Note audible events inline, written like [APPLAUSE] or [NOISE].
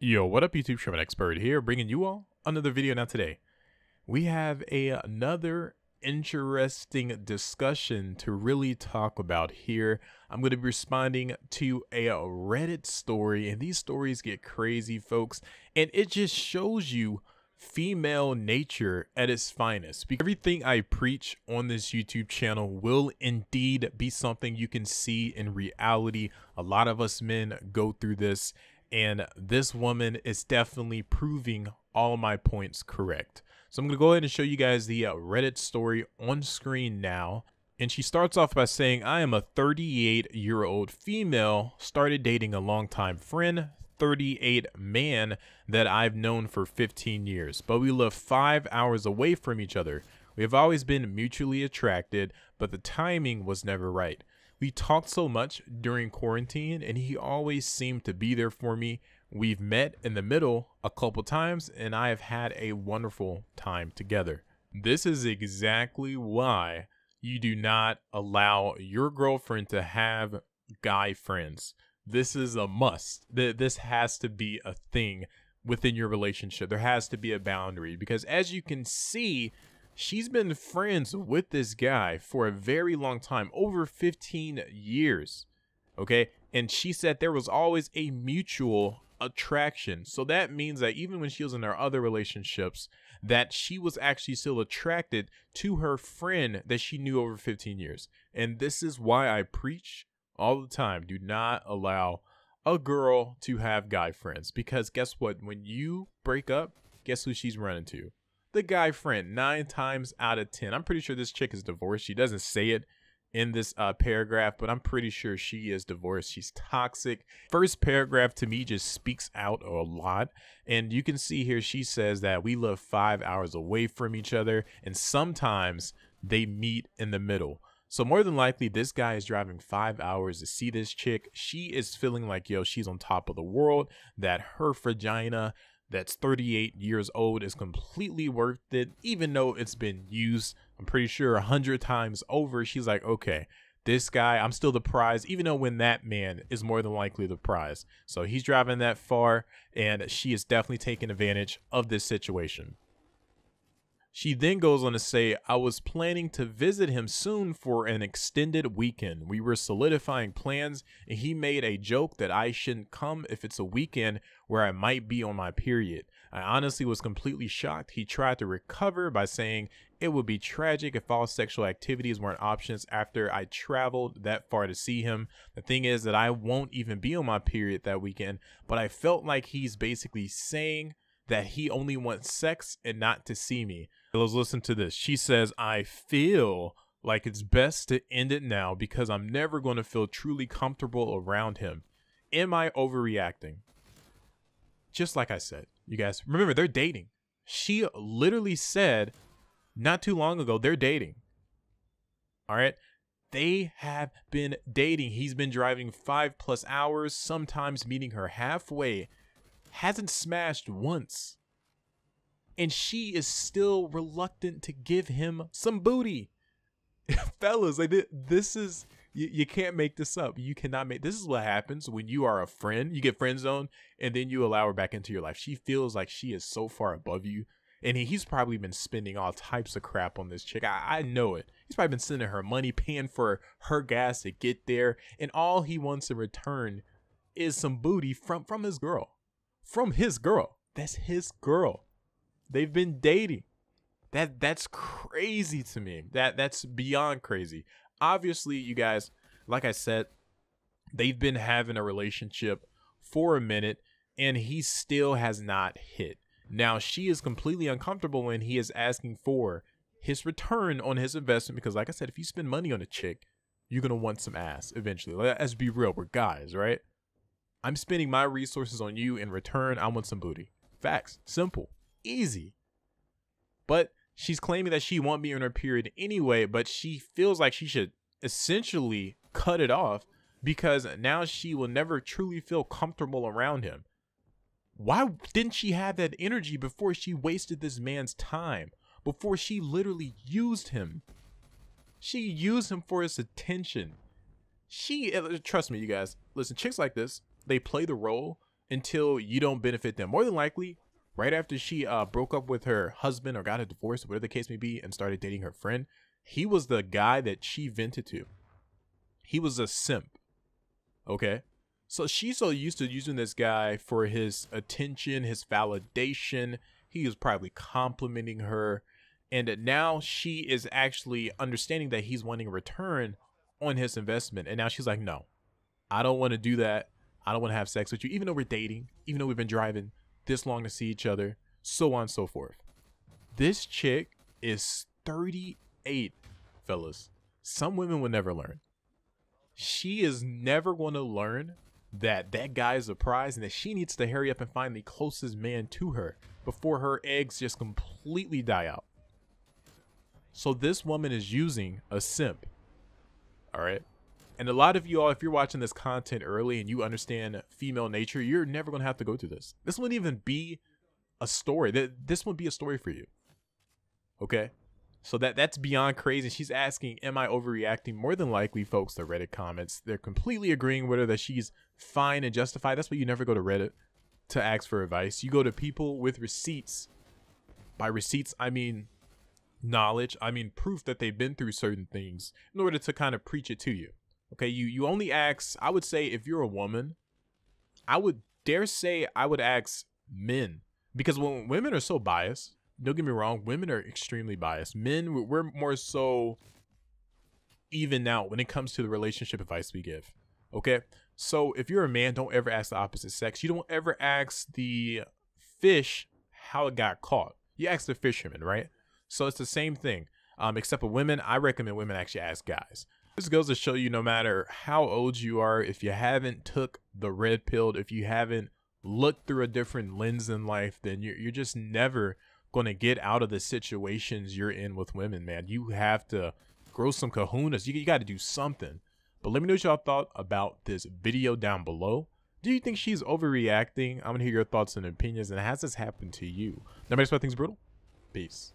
Yo, what up YouTube, Sherman Expert here, bringing you all another video now today. We have a, another interesting discussion to really talk about here. I'm going to be responding to a uh, Reddit story, and these stories get crazy, folks, and it just shows you female nature at its finest. Because everything I preach on this YouTube channel will indeed be something you can see in reality. A lot of us men go through this and this woman is definitely proving all my points correct. So I'm going to go ahead and show you guys the uh, Reddit story on screen now. And she starts off by saying, I am a 38 year old female, started dating a longtime friend, 38 man that I've known for 15 years, but we live five hours away from each other. We have always been mutually attracted, but the timing was never right. We talked so much during quarantine, and he always seemed to be there for me. We've met in the middle a couple times, and I have had a wonderful time together. This is exactly why you do not allow your girlfriend to have guy friends. This is a must. This has to be a thing within your relationship. There has to be a boundary because, as you can see, she's been friends with this guy for a very long time, over 15 years. Okay. And she said there was always a mutual attraction. So that means that even when she was in her other relationships, that she was actually still attracted to her friend that she knew over 15 years. And this is why I preach all the time do not allow a girl to have guy friends because guess what? When you break up, guess who she's running to? the guy friend nine times out of ten. I'm pretty sure this chick is divorced. She doesn't say it in this uh, paragraph, but I'm pretty sure she is divorced. She's toxic. First paragraph to me just speaks out a lot. And you can see here, she says that we live five hours away from each other, and sometimes they meet in the middle. So more than likely, this guy is driving five hours to see this chick. She is feeling like, yo, she's on top of the world, that her vagina that's 38 years old is completely worth it, even though it's been used, I'm pretty sure, 100 times over. She's like, okay, this guy, I'm still the prize, even though when that man is more than likely the prize. So he's driving that far, and she is definitely taking advantage of this situation. She then goes on to say, I was planning to visit him soon for an extended weekend. We were solidifying plans, and he made a joke that I shouldn't come if it's a weekend where I might be on my period. I honestly was completely shocked. He tried to recover by saying it would be tragic if all sexual activities weren't options after I traveled that far to see him. The thing is that I won't even be on my period that weekend, but I felt like he's basically saying that he only wants sex and not to see me. Let's listen to this. She says, I feel like it's best to end it now because I'm never going to feel truly comfortable around him. Am I overreacting? Just like I said, you guys, remember they're dating. She literally said not too long ago, they're dating. All right. They have been dating. He's been driving five plus hours, sometimes meeting her halfway. Hasn't smashed once and she is still reluctant to give him some booty. [LAUGHS] Fellas, like this is you, you can't make this up. You cannot make this is what happens when you are a friend. You get friend zone, and then you allow her back into your life. She feels like she is so far above you, and he, he's probably been spending all types of crap on this chick. I, I know it. He's probably been sending her money, paying for her gas to get there, and all he wants in return is some booty from from his girl, from his girl. That's his girl. They've been dating. That that's crazy to me. That that's beyond crazy. Obviously, you guys, like I said, they've been having a relationship for a minute and he still has not hit. Now, she is completely uncomfortable when he is asking for his return on his investment because like I said, if you spend money on a chick, you're going to want some ass eventually. Let's be real, we're guys, right? I'm spending my resources on you in return, I want some booty. Facts, simple easy. But she's claiming that she won't be in her period anyway, but she feels like she should essentially cut it off because now she will never truly feel comfortable around him. Why didn't she have that energy before she wasted this man's time? Before she literally used him? She used him for his attention. She, uh, trust me, you guys, listen, chicks like this, they play the role until you don't benefit them. More than likely, right after she uh, broke up with her husband or got a divorce, whatever the case may be, and started dating her friend, he was the guy that she vented to. He was a simp. Okay. So she's so used to using this guy for his attention, his validation. He was probably complimenting her. And now she is actually understanding that he's wanting a return on his investment. And now she's like, no, I don't want to do that. I don't want to have sex with you, even though we're dating, even though we've been driving this long to see each other, so on and so forth. This chick is 38, fellas. Some women will never learn. She is never going to learn that that guy is a prize and that she needs to hurry up and find the closest man to her before her eggs just completely die out. So this woman is using a simp. All right. And a lot of you all, if you're watching this content early and you understand female nature, you're never going to have to go through this. This wouldn't even be a story. This would be a story for you. Okay? So that that's beyond crazy. She's asking, "Am I overreacting?" More than likely, folks, the Reddit comments they're completely agreeing with her that she's fine and justified. That's why you never go to Reddit to ask for advice. You go to people with receipts. By receipts, I mean knowledge. I mean proof that they've been through certain things in order to kind of preach it to you. Okay, you you only ask. I would say if you're a woman, I would dare say I would ask men because when women are so biased, don't get me wrong, women are extremely biased. Men we're more so even now when it comes to the relationship advice we give. Okay, so if you're a man, don't ever ask the opposite sex. You don't ever ask the fish how it got caught. You ask the fisherman, right? So it's the same thing. Um, except for women, I recommend women actually ask guys this goes to show you no matter how old you are, if you haven't took the red pill, if you haven't looked through a different lens in life, then you're, you're just never going to get out of the situations you're in with women, man. You have to grow some kahunas. You, you got to do something. But let me know what y'all thought about this video down below. Do you think she's overreacting? I'm going to hear your thoughts and opinions. And has this happened to you? Nobody expect things brutal. Peace.